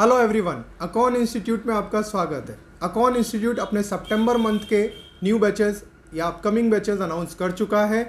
hello everyone acorn institute में आपका स्वागत है अकॉन इंस्टीट्यूट अपने सितंबर मंथ के न्यू बैचेस या अपकमिंग बैचेस अनाउंस कर चुका है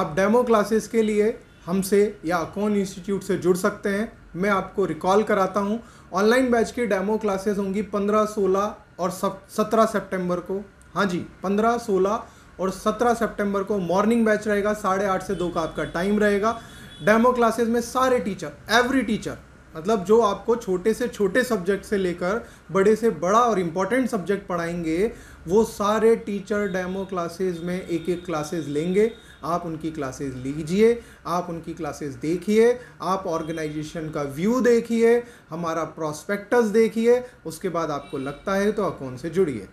आप डेमो क्लासेस के लिए हमसे या अकॉन इंस्टीट्यूट से जुड़ सकते हैं मैं आपको रिकॉल कराता हूँ ऑनलाइन बैच की डेमो क्लासेस होंगी पंद्रह सोलह और सत्रह सेप्टेम्बर को हाँ जी पंद्रह सोलह और सत्रह सेप्टेम्बर को मॉर्निंग बैच रहेगा साढ़े आठ से दो का आपका टाइम रहेगा डेमो क्लासेस में सारे टीचर एवरी टीचर मतलब जो आपको छोटे से छोटे सब्जेक्ट से लेकर बड़े से बड़ा और इम्पॉर्टेंट सब्जेक्ट पढ़ाएंगे वो सारे टीचर डेमो क्लासेस में एक एक क्लासेस लेंगे आप उनकी क्लासेस लीजिए आप उनकी क्लासेस देखिए आप ऑर्गेनाइजेशन का व्यू देखिए हमारा प्रॉस्पेक्टस देखिए उसके बाद आपको लगता है तो अकाउंट से जुड़िए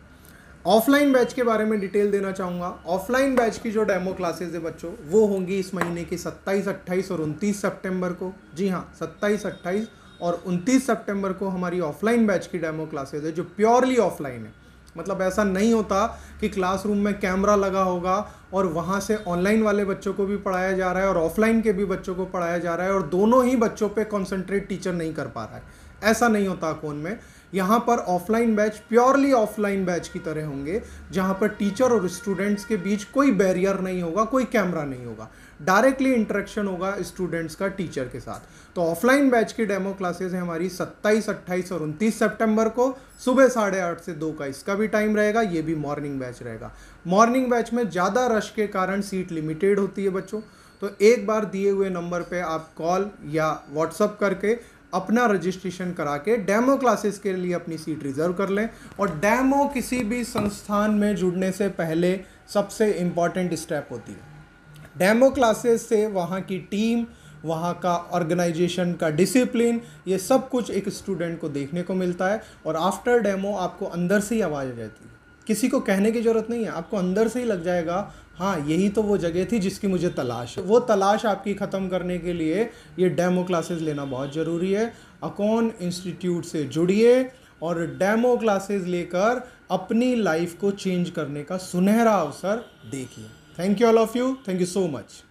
ऑफलाइन बैच के बारे में डिटेल देना चाहूँगा ऑफलाइन बैच की जो डेमो क्लासेज है बच्चों वो होंगी इस महीने की 27, 28 और 29 सितंबर को जी हाँ 27, 28 और 29 सितंबर को हमारी ऑफलाइन बैच की डेमो क्लासेज है जो प्योरली ऑफलाइन है मतलब ऐसा नहीं होता कि क्लासरूम में कैमरा लगा होगा और वहाँ से ऑनलाइन वाले बच्चों को भी पढ़ाया जा रहा है और ऑफलाइन के भी बच्चों को पढ़ाया जा रहा है और दोनों ही बच्चों पर कॉन्सेंट्रेट टीचर नहीं कर पा रहा है ऐसा नहीं होता कौन में यहाँ पर offline batch purely offline batch की तरह होंगे जहाँ पर टीचर और स्टूडेंट्स के बीच कोई बैरियर नहीं होगा कोई कैमरा नहीं होगा डायरेक्टली इंटरेक्शन होगा स्टूडेंट्स का टीचर के साथ तो ऑफलाइन बैच की डेमो क्लासेस हैं हमारी 27, 28 और 29 सितंबर को सुबह साढ़े आठ से दो का इसका भी टाइम रहेगा ये भी मॉर्निंग बैच रहेगा मॉर्निंग बैच में ज़्यादा रश के कारण सीट लिमिटेड होती है बच्चों तो एक बार दिए हुए नंबर पे आप कॉल या व्हाट्सअप करके अपना रजिस्ट्रेशन करा के डैमो क्लासेस के लिए अपनी सीट रिज़र्व कर लें और डैमो किसी भी संस्थान में जुड़ने से पहले सबसे इम्पॉर्टेंट स्टेप होती है डैमो क्लासेस से वहाँ की टीम वहाँ का ऑर्गेनाइजेशन का डिसिप्लिन ये सब कुछ एक स्टूडेंट को देखने को मिलता है और आफ्टर डेमो आपको अंदर से ही आवाज़ आ जाती है किसी को कहने की ज़रूरत नहीं है आपको अंदर से ही लग जाएगा हाँ यही तो वो जगह थी जिसकी मुझे तलाश है वो तलाश आपकी ख़त्म करने के लिए ये डेमो क्लासेस लेना बहुत ज़रूरी है अकोन इंस्टीट्यूट से जुड़िए और डेमो क्लासेस लेकर अपनी लाइफ को चेंज करने का सुनहरा अवसर देखिए thank you all of you thank you so much